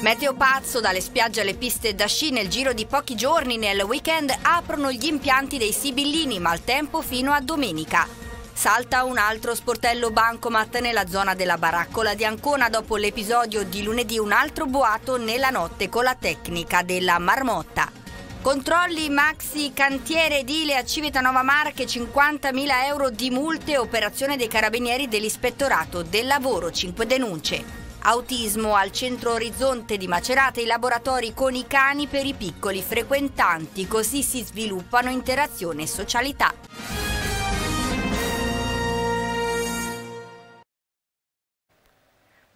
Meteo pazzo dalle spiagge alle piste da sci nel giro di pochi giorni nel weekend aprono gli impianti dei Sibillini maltempo fino a domenica. Salta un altro sportello bancomat nella zona della baraccola di Ancona dopo l'episodio di lunedì un altro boato nella notte con la tecnica della marmotta. Controlli maxi cantiere edile a Civitanova Marche 50.000 euro di multe operazione dei carabinieri dell'ispettorato del lavoro 5 denunce. Autismo al centro orizzonte di Macerata i laboratori con i cani per i piccoli frequentanti, così si sviluppano interazione e socialità.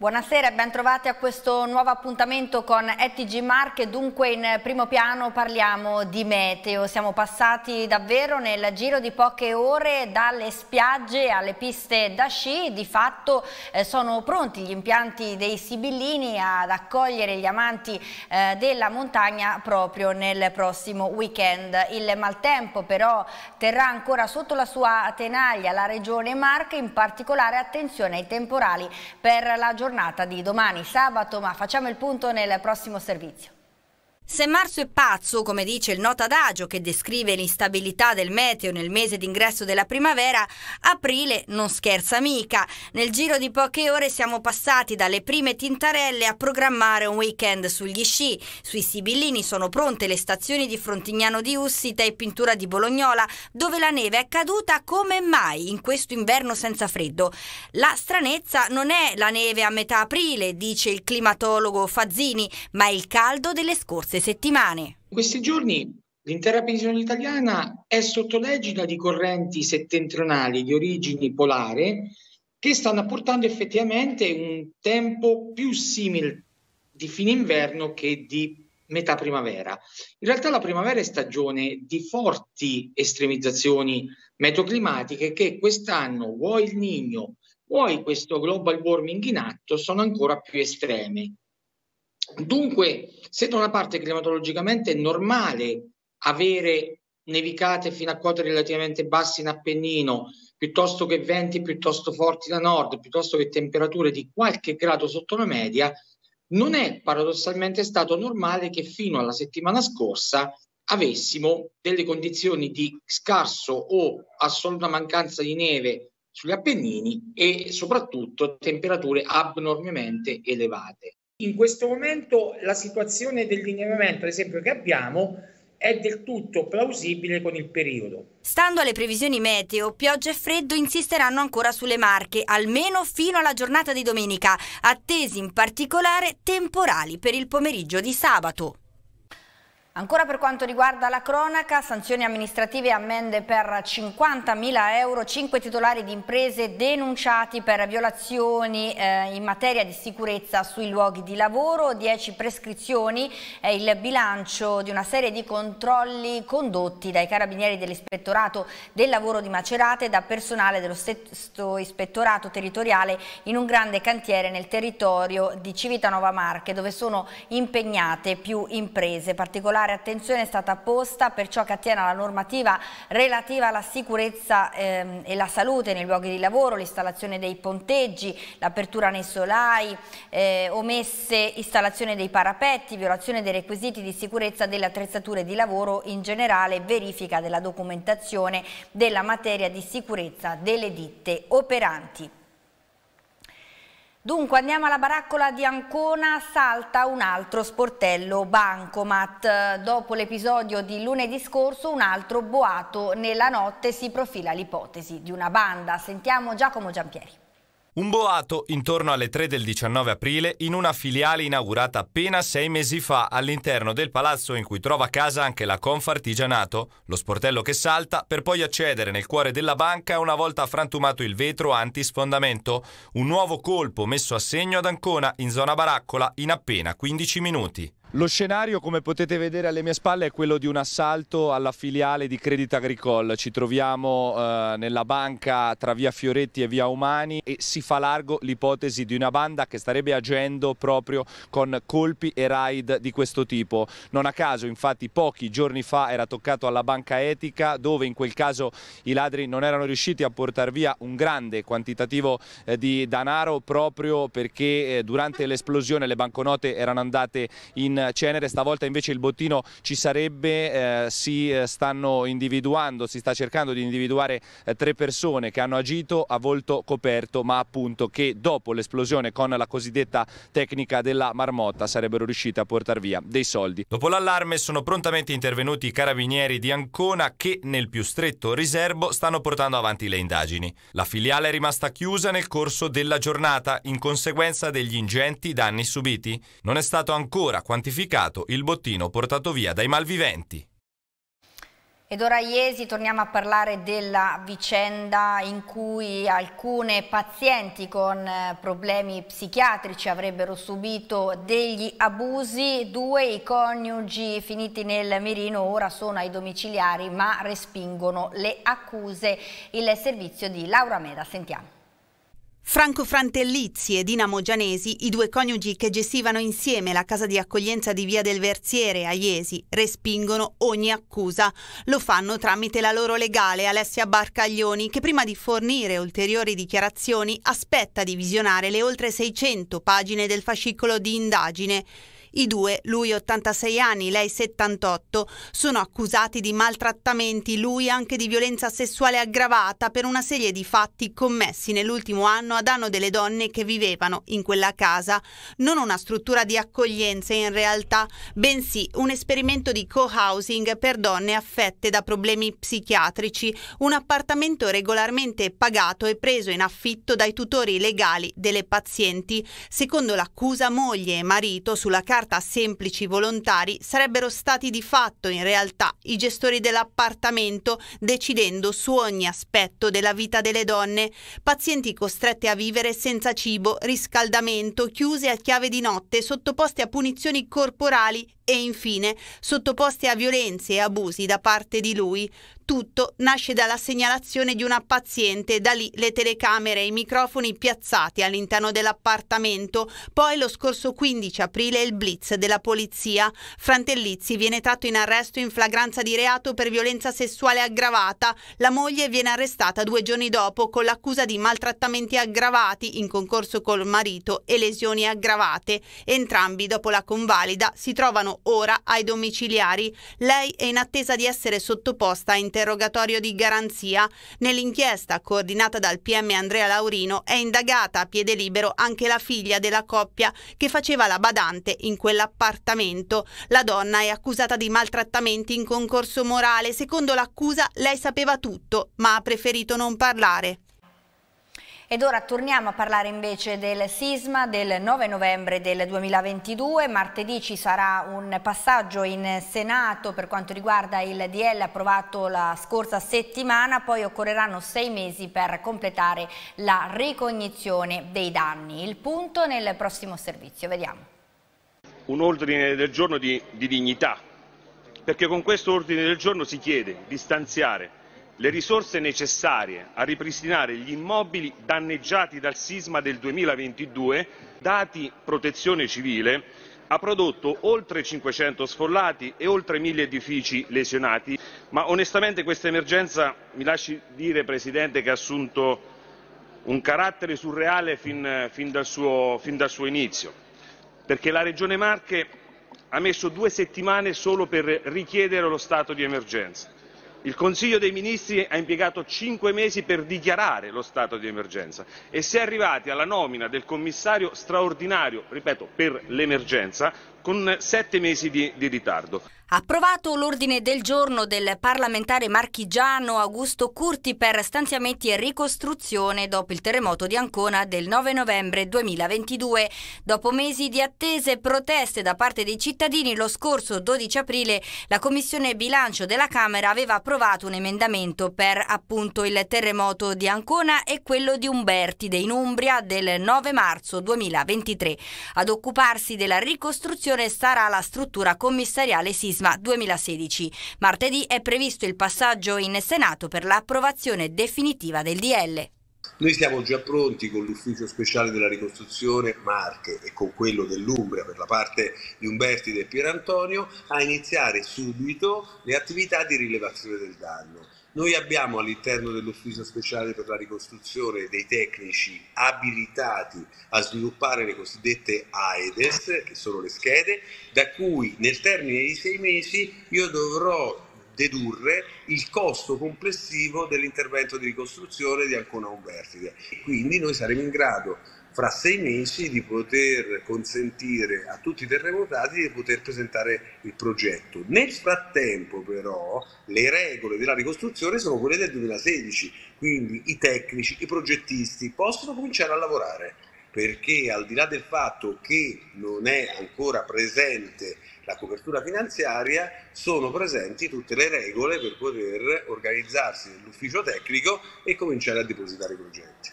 Buonasera e bentrovati a questo nuovo appuntamento con ETG Mark. Dunque in primo piano parliamo di meteo. Siamo passati davvero nel giro di poche ore dalle spiagge alle piste da sci. Di fatto eh, sono pronti gli impianti dei Sibillini ad accogliere gli amanti eh, della montagna proprio nel prossimo weekend. Il maltempo però terrà ancora sotto la sua tenaglia la regione Marche, in particolare attenzione ai temporali per la giornata giornata di domani sabato, ma facciamo il punto nel prossimo servizio. Se marzo è pazzo, come dice il noto adagio che descrive l'instabilità del meteo nel mese d'ingresso della primavera, aprile non scherza mica. Nel giro di poche ore siamo passati dalle prime tintarelle a programmare un weekend sugli sci. Sui Sibillini sono pronte le stazioni di Frontignano di Ussita e Pintura di Bolognola, dove la neve è caduta come mai in questo inverno senza freddo. La stranezza non è la neve a metà aprile, dice il climatologo Fazzini, ma il caldo delle scorse queste settimane. In questi giorni l'intera penisola italiana è sotto l'egida di correnti settentrionali di origini polare che stanno apportando effettivamente un tempo più simile di fine inverno che di metà primavera. In realtà la primavera è stagione di forti estremizzazioni meteoclimatiche che quest'anno, vuoi il Nigno, vuoi questo global warming in atto, sono ancora più estreme. Dunque, se da una parte climatologicamente è normale avere nevicate fino a quote relativamente basse in Appennino, piuttosto che venti piuttosto forti da nord, piuttosto che temperature di qualche grado sotto la media, non è paradossalmente stato normale che fino alla settimana scorsa avessimo delle condizioni di scarso o assoluta mancanza di neve sugli Appennini e soprattutto temperature abnormemente elevate in questo momento la situazione del ad esempio, che abbiamo è del tutto plausibile con il periodo. Stando alle previsioni meteo, pioggia e freddo insisteranno ancora sulle Marche, almeno fino alla giornata di domenica, attesi in particolare temporali per il pomeriggio di sabato. Ancora per quanto riguarda la cronaca, sanzioni amministrative e ammende per 50.000 euro, 5 titolari di imprese denunciati per violazioni eh, in materia di sicurezza sui luoghi di lavoro, 10 prescrizioni e il bilancio di una serie di controlli condotti dai carabinieri dell'ispettorato del lavoro di Macerate e da personale dello stesso ispettorato territoriale in un grande cantiere nel territorio di Civitanova Marche dove sono impegnate più imprese particolari particolare attenzione è stata posta per ciò che attiene alla normativa relativa alla sicurezza ehm, e la salute nei luoghi di lavoro, l'installazione dei ponteggi, l'apertura nei solai, eh, omesse installazione dei parapetti, violazione dei requisiti di sicurezza delle attrezzature di lavoro in generale, verifica della documentazione della materia di sicurezza delle ditte operanti. Dunque andiamo alla baraccola di Ancona, salta un altro sportello Bancomat. Dopo l'episodio di lunedì scorso un altro boato nella notte si profila l'ipotesi di una banda. Sentiamo Giacomo Giampieri. Un boato intorno alle 3 del 19 aprile in una filiale inaugurata appena sei mesi fa all'interno del palazzo in cui trova casa anche la Confartigianato, lo sportello che salta per poi accedere nel cuore della banca una volta frantumato il vetro antisfondamento, un nuovo colpo messo a segno ad Ancona in zona Baraccola in appena 15 minuti. Lo scenario, come potete vedere alle mie spalle, è quello di un assalto alla filiale di Credit Agricole. Ci troviamo eh, nella banca tra via Fioretti e via Umani e si fa largo l'ipotesi di una banda che starebbe agendo proprio con colpi e raid di questo tipo. Non a caso, infatti, pochi giorni fa era toccato alla banca etica, dove in quel caso i ladri non erano riusciti a portare via un grande quantitativo eh, di danaro proprio perché eh, durante l'esplosione le banconote erano andate in cenere, stavolta invece il bottino ci sarebbe, eh, si eh, stanno individuando, si sta cercando di individuare eh, tre persone che hanno agito a volto coperto ma appunto che dopo l'esplosione con la cosiddetta tecnica della marmotta sarebbero riuscite a portare via dei soldi. Dopo l'allarme sono prontamente intervenuti i carabinieri di Ancona che nel più stretto riservo stanno portando avanti le indagini. La filiale è rimasta chiusa nel corso della giornata in conseguenza degli ingenti danni subiti. Non è stato ancora quantificato certificato il bottino portato via dai malviventi. Ed ora Iesi torniamo a parlare della vicenda in cui alcune pazienti con eh, problemi psichiatrici avrebbero subito degli abusi, due i coniugi finiti nel mirino ora sono ai domiciliari ma respingono le accuse. Il servizio di Laura Meda, sentiamo. Franco Frantellizzi e Dinamo Gianesi, i due coniugi che gestivano insieme la casa di accoglienza di Via del Verziere a Iesi, respingono ogni accusa. Lo fanno tramite la loro legale Alessia Barcaglioni, che prima di fornire ulteriori dichiarazioni aspetta di visionare le oltre 600 pagine del fascicolo di indagine. I due, lui 86 anni, lei 78, sono accusati di maltrattamenti, lui anche di violenza sessuale aggravata per una serie di fatti commessi nell'ultimo anno a danno delle donne che vivevano in quella casa. Non una struttura di accoglienza in realtà, bensì un esperimento di co-housing per donne affette da problemi psichiatrici, un appartamento regolarmente pagato e preso in affitto dai tutori legali delle pazienti. Secondo l'accusa, moglie e marito sulla carta carta semplici volontari sarebbero stati di fatto in realtà i gestori dell'appartamento decidendo su ogni aspetto della vita delle donne, pazienti costrette a vivere senza cibo, riscaldamento, chiuse a chiave di notte, sottoposte a punizioni corporali e infine sottoposte a violenze e abusi da parte di lui, tutto nasce dalla segnalazione di una paziente, da lì le telecamere e i microfoni piazzati all'interno dell'appartamento, poi lo scorso 15 aprile il blitz della polizia. Frantellizzi viene tratto in arresto in flagranza di reato per violenza sessuale aggravata, la moglie viene arrestata due giorni dopo con l'accusa di maltrattamenti aggravati in concorso col marito e lesioni aggravate. Entrambi dopo la convalida si trovano ora ai domiciliari. Lei è in attesa di essere sottoposta a interrogazione interrogatorio di garanzia. Nell'inchiesta coordinata dal PM Andrea Laurino è indagata a piede libero anche la figlia della coppia che faceva la badante in quell'appartamento. La donna è accusata di maltrattamenti in concorso morale. Secondo l'accusa lei sapeva tutto, ma ha preferito non parlare. Ed ora torniamo a parlare invece del sisma del 9 novembre del 2022. Martedì ci sarà un passaggio in Senato per quanto riguarda il DL approvato la scorsa settimana, poi occorreranno sei mesi per completare la ricognizione dei danni. Il punto nel prossimo servizio, vediamo. Un ordine del giorno di, di dignità, perché con questo ordine del giorno si chiede di stanziare le risorse necessarie a ripristinare gli immobili danneggiati dal sisma del 2022, dati protezione civile ha prodotto oltre 500 sfollati e oltre mille edifici lesionati ma onestamente questa emergenza mi lasci dire presidente che ha assunto un carattere surreale fin, fin, dal suo, fin dal suo inizio perché la regione marche ha messo due settimane solo per richiedere lo stato di emergenza il consiglio dei ministri ha impiegato cinque mesi per dichiarare lo stato di emergenza e si è arrivati alla nomina del commissario straordinario ripeto per l'emergenza con sette mesi di, di ritardo. Approvato l'ordine del giorno del parlamentare marchigiano Augusto Curti per stanziamenti e ricostruzione dopo il terremoto di Ancona del 9 novembre 2022. Dopo mesi di attese e proteste da parte dei cittadini, lo scorso 12 aprile la Commissione Bilancio della Camera aveva approvato un emendamento per appunto il terremoto di Ancona e quello di Umbertide in Umbria del 9 marzo 2023. Ad occuparsi della ricostruzione attenzione sarà la struttura commissariale sisma 2016. Martedì è previsto il passaggio in Senato per l'approvazione definitiva del DL. Noi siamo già pronti con l'ufficio speciale della ricostruzione Marche e con quello dell'Umbria per la parte di Umberti e Pierantonio a iniziare subito le attività di rilevazione del danno. Noi abbiamo all'interno dell'ufficio speciale per la ricostruzione dei tecnici abilitati a sviluppare le cosiddette AEDES, che sono le schede, da cui nel termine di sei mesi io dovrò dedurre il costo complessivo dell'intervento di ricostruzione di Ancona Umbertide. Quindi noi saremo in grado fra sei mesi di poter consentire a tutti i terremotati di poter presentare il progetto. Nel frattempo però le regole della ricostruzione sono quelle del 2016, quindi i tecnici, i progettisti possono cominciare a lavorare perché al di là del fatto che non è ancora presente la copertura finanziaria, sono presenti tutte le regole per poter organizzarsi nell'ufficio tecnico e cominciare a depositare i progetti.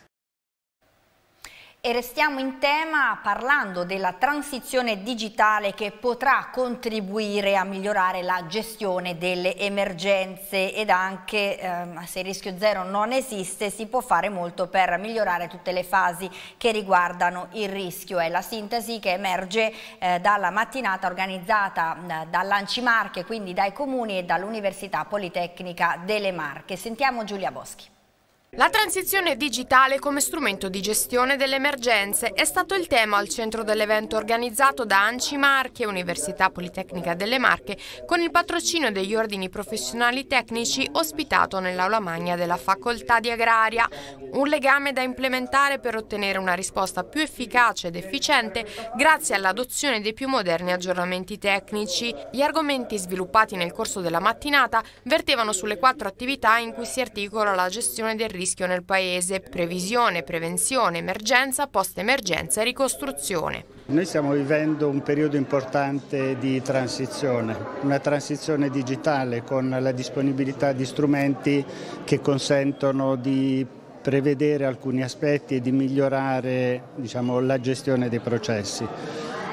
E restiamo in tema parlando della transizione digitale che potrà contribuire a migliorare la gestione delle emergenze ed anche ehm, se il rischio zero non esiste si può fare molto per migliorare tutte le fasi che riguardano il rischio. È la sintesi che emerge eh, dalla mattinata organizzata eh, dall'Anci Marche, quindi dai comuni e dall'Università Politecnica delle Marche. Sentiamo Giulia Boschi. La transizione digitale come strumento di gestione delle emergenze è stato il tema al centro dell'evento organizzato da Anci Marche, Università Politecnica delle Marche, con il patrocinio degli ordini professionali tecnici ospitato nell'aula magna della Facoltà di Agraria. Un legame da implementare per ottenere una risposta più efficace ed efficiente grazie all'adozione dei più moderni aggiornamenti tecnici. Gli argomenti sviluppati nel corso della mattinata vertevano sulle quattro attività in cui si articola la gestione del rischio rischio nel Paese, previsione, prevenzione, emergenza, post-emergenza e ricostruzione. Noi stiamo vivendo un periodo importante di transizione, una transizione digitale con la disponibilità di strumenti che consentono di prevedere alcuni aspetti e di migliorare diciamo, la gestione dei processi.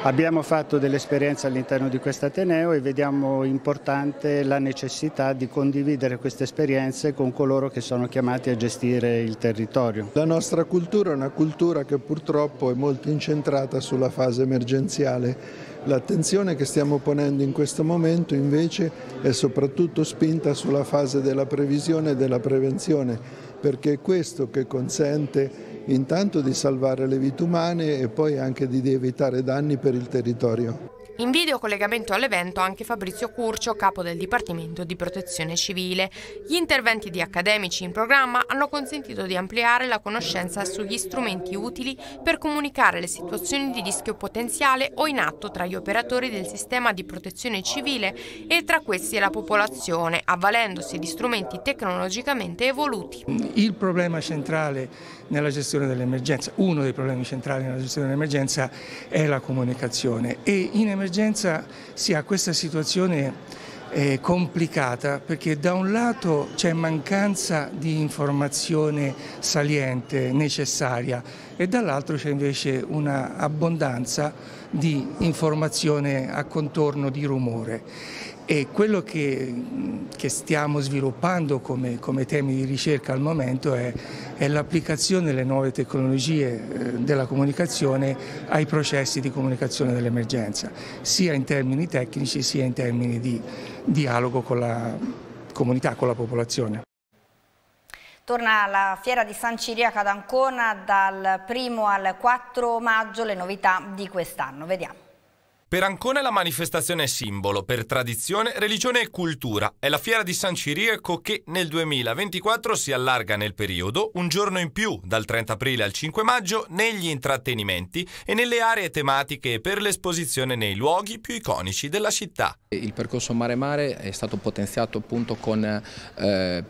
Abbiamo fatto dell'esperienza all'interno di questo Ateneo e vediamo importante la necessità di condividere queste esperienze con coloro che sono chiamati a gestire il territorio. La nostra cultura è una cultura che purtroppo è molto incentrata sulla fase emergenziale. L'attenzione che stiamo ponendo in questo momento invece è soprattutto spinta sulla fase della previsione e della prevenzione perché è questo che consente intanto di salvare le vite umane e poi anche di evitare danni per il territorio. In video collegamento all'evento anche Fabrizio Curcio, capo del Dipartimento di Protezione Civile. Gli interventi di accademici in programma hanno consentito di ampliare la conoscenza sugli strumenti utili per comunicare le situazioni di rischio potenziale o in atto tra gli operatori del sistema di protezione civile e tra questi la popolazione, avvalendosi di strumenti tecnologicamente evoluti. Il problema centrale nella gestione dell'emergenza. Uno dei problemi centrali nella gestione dell'emergenza è la comunicazione e in emergenza si ha questa situazione eh, complicata perché da un lato c'è mancanza di informazione saliente, necessaria e dall'altro c'è invece un'abbondanza di informazione a contorno di rumore e quello che, che stiamo sviluppando come, come, temi di ricerca al momento è, è l'applicazione delle nuove tecnologie eh, della comunicazione ai processi di comunicazione dell'emergenza, sia in termini tecnici sia in termini di dialogo con la comunità, con la popolazione. Torna alla fiera di San Ciriaco ad Ancona dal 1 al 4 maggio le novità di quest'anno. Vediamo. Per Ancona la manifestazione è simbolo, per tradizione, religione e cultura. È la fiera di San Ciriaco che nel 2024 si allarga nel periodo, un giorno in più, dal 30 aprile al 5 maggio, negli intrattenimenti e nelle aree tematiche per l'esposizione nei luoghi più iconici della città. Il percorso Mare Mare è stato potenziato appunto con eh,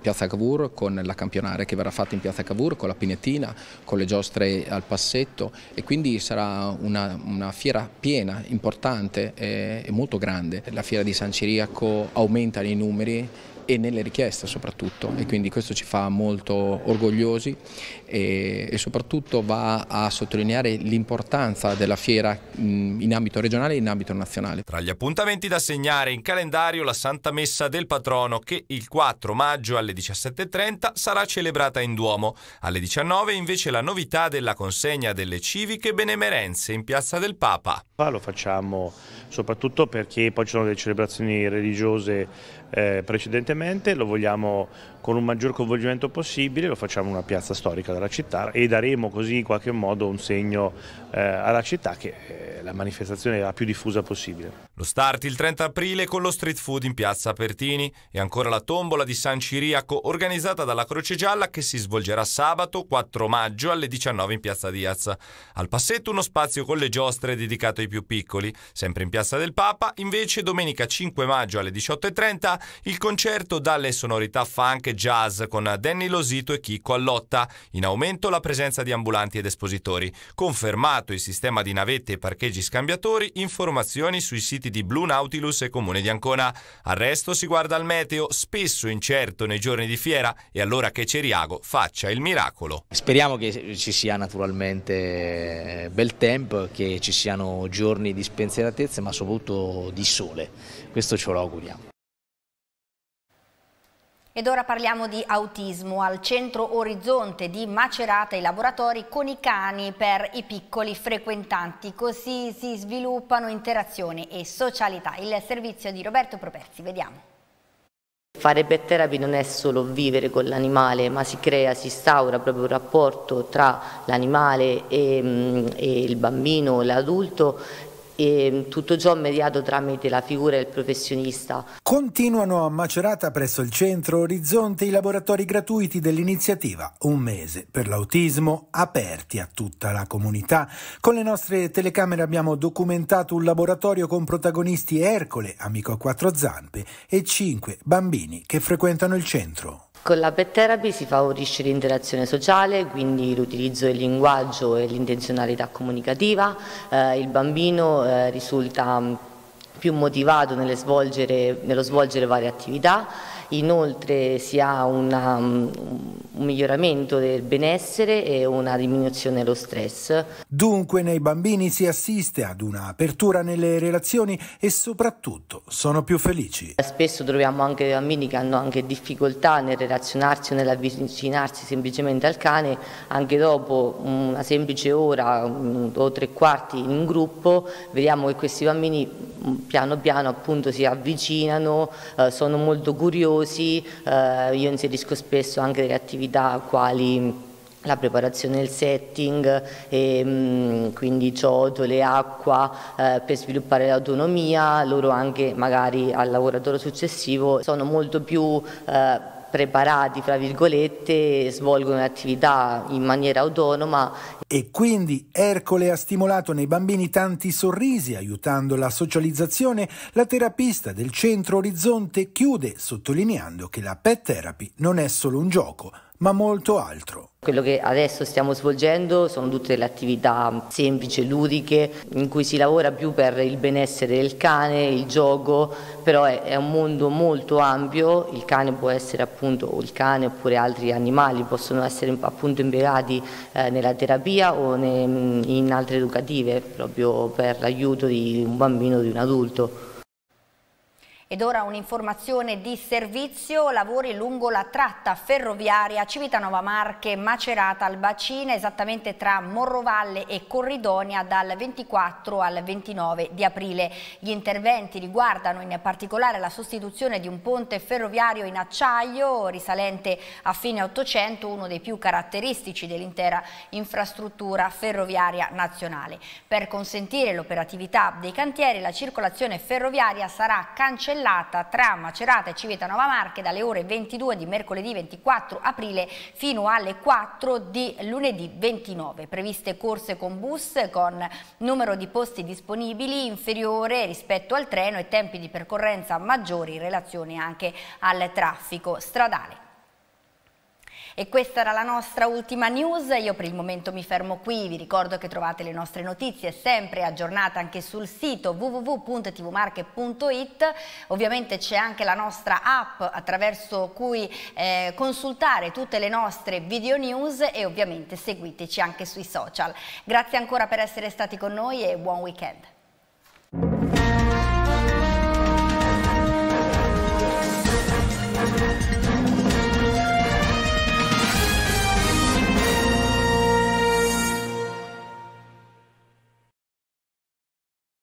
Piazza Cavour, con la campionare che verrà fatta in Piazza Cavour, con la Pinetina, con le giostre al passetto e quindi sarà una, una fiera piena importante e molto grande. La fiera di San Ciriaco aumenta i numeri e nelle richieste soprattutto e quindi questo ci fa molto orgogliosi e, e soprattutto va a sottolineare l'importanza della fiera in ambito regionale e in ambito nazionale. Tra gli appuntamenti da segnare in calendario la Santa Messa del Patrono che il 4 maggio alle 17.30 sarà celebrata in Duomo, alle 19 invece la novità della consegna delle civiche benemerenze in Piazza del Papa. Lo facciamo soprattutto perché poi ci sono delle celebrazioni religiose eh, precedentemente evidentemente, lo vogliamo con un maggior coinvolgimento possibile, lo facciamo in una piazza storica della città e daremo così in qualche modo un segno eh, alla città che eh, la manifestazione è la più diffusa possibile. Lo start il 30 aprile con lo street food in piazza Pertini e ancora la tombola di San Ciriaco organizzata dalla Croce Gialla che si svolgerà sabato 4 maggio alle 19 in piazza Diaz. Al passetto uno spazio con le giostre dedicato ai più piccoli, sempre in piazza del Papa, invece domenica 5 maggio alle 18.30 il concerto scoperto dalle sonorità funk e jazz con Danny Losito e Chicco Allotta, in aumento la presenza di ambulanti ed espositori, confermato il sistema di navette e parcheggi scambiatori, informazioni sui siti di Blue Nautilus e Comune di Ancona. Al resto si guarda al meteo, spesso incerto nei giorni di fiera e allora che Ceriago faccia il miracolo. Speriamo che ci sia naturalmente eh, bel tempo, che ci siano giorni di spensieratezza ma soprattutto di sole, questo ce lo auguriamo. Ed ora parliamo di autismo. Al centro Orizzonte di Macerata i laboratori con i cani per i piccoli frequentanti. Così si sviluppano interazione e socialità. Il servizio di Roberto Properzi. Vediamo. Fare pet therapy non è solo vivere con l'animale, ma si crea, si instaura proprio un rapporto tra l'animale e, mm, e, il bambino, l'adulto, e mm, tutto ciò mediato tramite la figura del professionista. Continuano a Macerata presso il centro Orizzonte i laboratori gratuiti dell'iniziativa Un mese per l'autismo aperti a tutta la comunità. Con le nostre telecamere abbiamo documentato un laboratorio con protagonisti Ercole, amico a quattro zampe, e cinque bambini che frequentano il centro. Con la pet therapy si favorisce l'interazione sociale, quindi l'utilizzo del linguaggio e l'intenzionalità comunicativa, eh, il bambino eh, risulta mm, più motivato nello svolgere, nello svolgere varie attività, inoltre si ha una, mm, un miglioramento del benessere e una diminuzione dello stress. Dunque nei bambini si assiste ad un'apertura nelle relazioni e soprattutto sono più felici. Spesso troviamo anche dei bambini che hanno anche difficoltà nel relazionarsi o nell'avvicinarsi semplicemente al cane, anche dopo una semplice ora mm, o tre quarti in un gruppo vediamo che questi bambini mm, piano piano appunto si avvicinano, eh, sono molto curiosi studiosi, eh, io inserisco spesso anche delle attività quali la preparazione del setting, e, mh, mm, quindi ciotole, acqua eh, per sviluppare l'autonomia, loro anche magari al lavoratore successivo sono molto più eh, preparati, fra virgolette, svolgono le attività in maniera autonoma e quindi Ercole ha stimolato nei bambini tanti sorrisi, aiutando la socializzazione. La terapista del centro Orizzonte chiude sottolineando che la pet therapy non è solo un gioco, ma molto altro. Quello che adesso stiamo svolgendo sono tutte le attività semplici, ludiche, in cui si lavora più per il benessere del cane, il gioco, però è, è un mondo molto ampio, il cane può essere appunto, il cane oppure altri animali possono essere appunto impiegati eh, nella terapia o ne, in altre educative, proprio per l'aiuto di un bambino o di un adulto. Ed ora un'informazione di servizio, lavori lungo la tratta ferroviaria Civitanova Marche Macerata al Albacina, esattamente tra Morrovalle e Corridonia dal 24 al 29 di aprile. Gli interventi riguardano in particolare la sostituzione di un ponte ferroviario in acciaio risalente a fine 800, uno dei più caratteristici dell'intera infrastruttura ferroviaria nazionale. Per consentire l'operatività dei cantieri la circolazione ferroviaria sarà cancellata cartellata tra Macerata e Civitanova Marche dalle ore 22 di mercoledì 24 aprile fino alle 4 di lunedì 29. Previste corse con bus con numero di posti disponibili inferiore rispetto al treno e tempi di percorrenza maggiori in relazione anche al traffico stradale. E questa era la nostra ultima news, io per il momento mi fermo qui, vi ricordo che trovate le nostre notizie sempre aggiornate anche sul sito www.tvmarche.it, ovviamente c'è anche la nostra app attraverso cui eh, consultare tutte le nostre video news e ovviamente seguiteci anche sui social. Grazie ancora per essere stati con noi e buon weekend.